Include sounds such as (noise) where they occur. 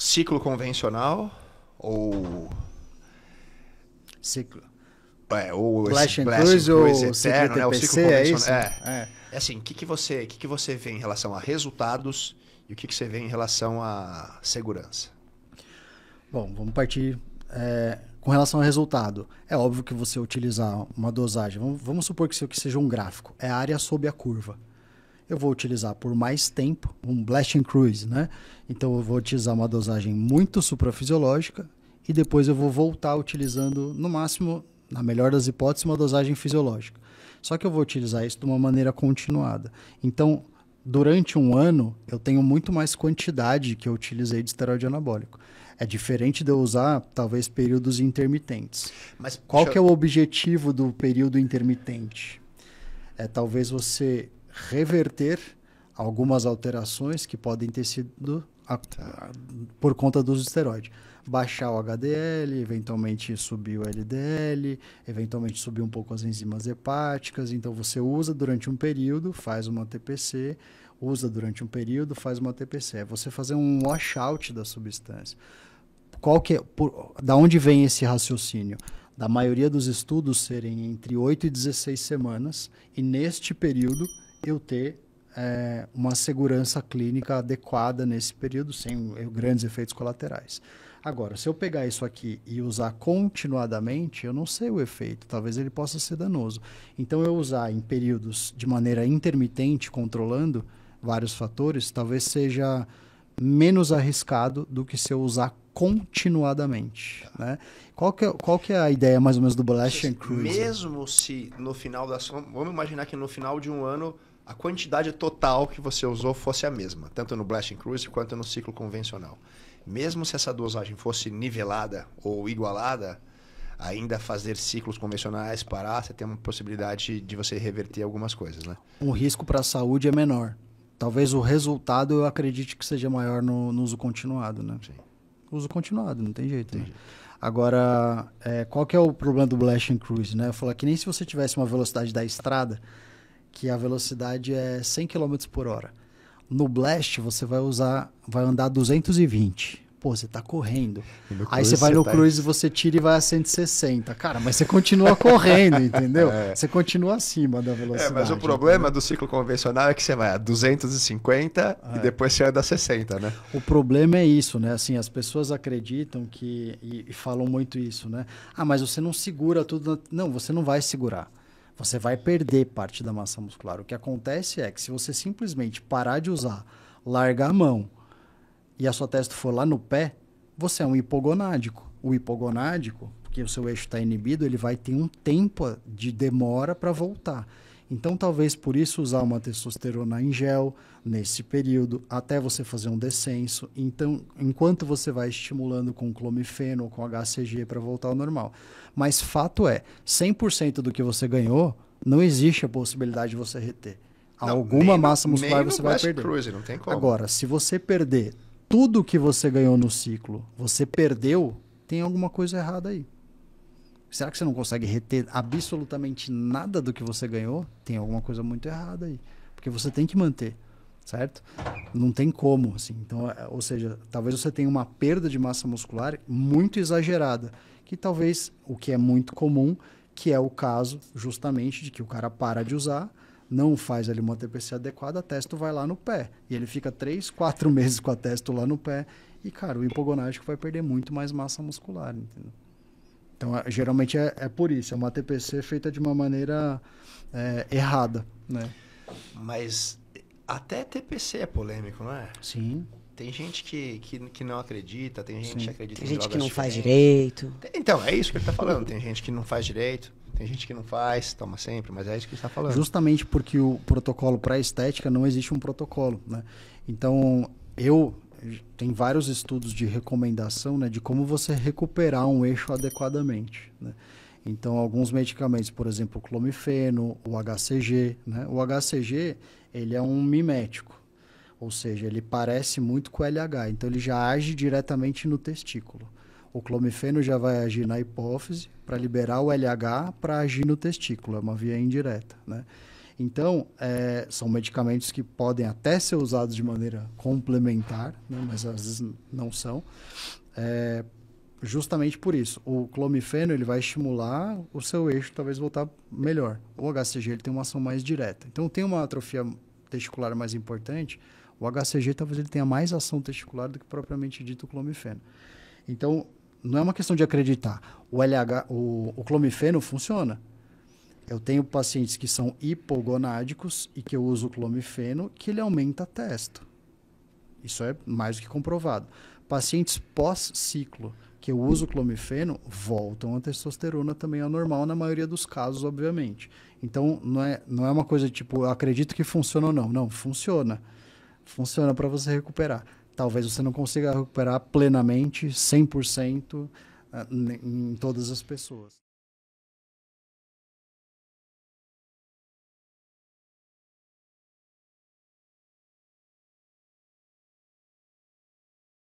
ciclo convencional ou ciclo é, ou Flash and Cruise, ou eterno, né? O ciclo é isso? É. é. é assim, o que, que você, que, que você vê em relação a resultados e o que, que você vê em relação a segurança? Bom, vamos partir é, com relação ao resultado. É óbvio que você utilizar uma dosagem, vamos, vamos supor que, que seja um gráfico, é a área sob a curva eu vou utilizar por mais tempo um blasting cruise, né? Então eu vou utilizar uma dosagem muito suprafisiológica e depois eu vou voltar utilizando no máximo, na melhor das hipóteses, uma dosagem fisiológica. Só que eu vou utilizar isso de uma maneira continuada. Então, durante um ano, eu tenho muito mais quantidade que eu utilizei de esteroide anabólico. É diferente de eu usar, talvez, períodos intermitentes. Mas qual eu... que é o objetivo do período intermitente? É talvez você reverter algumas alterações que podem ter sido a, a, por conta dos esteroides. Baixar o HDL, eventualmente subir o LDL, eventualmente subir um pouco as enzimas hepáticas. Então você usa durante um período, faz uma TPC, usa durante um período, faz uma TPC. É você fazer um washout da substância. Qual que é, por, da onde vem esse raciocínio? Da maioria dos estudos serem entre 8 e 16 semanas, e neste período eu ter é, uma segurança clínica adequada nesse período, sem eh, grandes efeitos colaterais. Agora, se eu pegar isso aqui e usar continuadamente, eu não sei o efeito, talvez ele possa ser danoso. Então, eu usar em períodos de maneira intermitente, controlando vários fatores, talvez seja menos arriscado do que se eu usar continuadamente. Tá. Né? Qual, que é, qual que é a ideia mais ou menos do Blast and Cruise? Mesmo se no final da. Vamos imaginar que no final de um ano a quantidade total que você usou fosse a mesma, tanto no Blasting Cruise quanto no ciclo convencional. Mesmo se essa dosagem fosse nivelada ou igualada, ainda fazer ciclos convencionais, parar, você tem uma possibilidade de você reverter algumas coisas, né? O risco para a saúde é menor. Talvez o resultado eu acredite que seja maior no, no uso continuado, né? Sim. Uso continuado, não tem jeito, né? tem né? jeito. Agora, é, qual que é o problema do Blast Cruise, né? Eu falo é que nem se você tivesse uma velocidade da estrada, que a velocidade é 100 km por hora. No Blast, você vai usar, vai andar 220. Pô, você tá correndo. Aí você vai no tá... Cruise, você tira e vai a 160. Cara, mas você continua correndo, (laughs) entendeu? É. Você continua acima da velocidade. É, mas o né? problema entendeu? do ciclo convencional é que você vai a 250 é. e depois você anda a 60, né? O problema é isso, né? Assim, as pessoas acreditam que... E, e falam muito isso, né? Ah, mas você não segura tudo... Não, você não vai segurar você vai perder parte da massa muscular. O que acontece é que se você simplesmente parar de usar, largar a mão e a sua testa for lá no pé, você é um hipogonádico. O hipogonádico, porque o seu eixo está inibido, ele vai ter um tempo de demora para voltar. Então, talvez por isso usar uma testosterona em gel nesse período, até você fazer um descenso. Então, enquanto você vai estimulando com clomifeno ou com HCG para voltar ao normal. Mas fato é, 100% do que você ganhou, não existe a possibilidade de você reter. Não, Alguma massa muscular você vai perder. Cruise, não tem como. Agora, se você perder tudo que você ganhou no ciclo, você perdeu, tem alguma coisa errada aí. Será que você não consegue reter absolutamente nada do que você ganhou? Tem alguma coisa muito errada aí. Porque você tem que manter, certo? Não tem como, assim. Então, é, ou seja, talvez você tenha uma perda de massa muscular muito exagerada. Que talvez, o que é muito comum, que é o caso justamente de que o cara para de usar, não faz ali uma TPC adequada, a testo vai lá no pé. E ele fica três, quatro (laughs) meses com a testo lá no pé. E, cara, o hipogonástico vai perder muito mais massa muscular, entendeu? Então, é, geralmente é, é por isso, é uma TPC feita de uma maneira é, errada, né? Mas até TPC é polêmico, não é? Sim. Tem gente que, que, que não acredita, tem gente Sim. que acredita tem gente que não diferentes. faz direito. então, é isso que ele está falando. Tem gente que não faz direito, tem gente que não faz, toma sempre, mas é isso que ele está falando. Justamente porque o protocolo para estética não existe um protocolo, né? Então, eu tem vários estudos de recomendação né, de como você recuperar um eixo adequadamente. Né? Então, alguns medicamentos, por exemplo, o clomifeno, o HCG. Né? O HCG ele é um mimético, ou seja, ele parece muito com o LH, então ele já age diretamente no testículo. O clomifeno já vai agir na hipófise para liberar o LH para agir no testículo, é uma via indireta. Né? Então, é, são medicamentos que podem até ser usados de maneira complementar, né, mas às vezes não são. É, justamente por isso. O clomifeno ele vai estimular o seu eixo talvez voltar melhor. O HCG ele tem uma ação mais direta. Então tem uma atrofia testicular mais importante. O HCG talvez ele tenha mais ação testicular do que propriamente dito o clomifeno. Então não é uma questão de acreditar. O LH, o, o clomifeno funciona. Eu tenho pacientes que são hipogonádicos e que eu uso o clomifeno, que ele aumenta a testa. Isso é mais do que comprovado. Pacientes pós-ciclo que eu uso clomifeno voltam a testosterona também ao normal, na maioria dos casos, obviamente. Então, não é, não é uma coisa tipo, eu acredito que funciona ou não. Não, funciona. Funciona para você recuperar. Talvez você não consiga recuperar plenamente, 100%, eh, em todas as pessoas.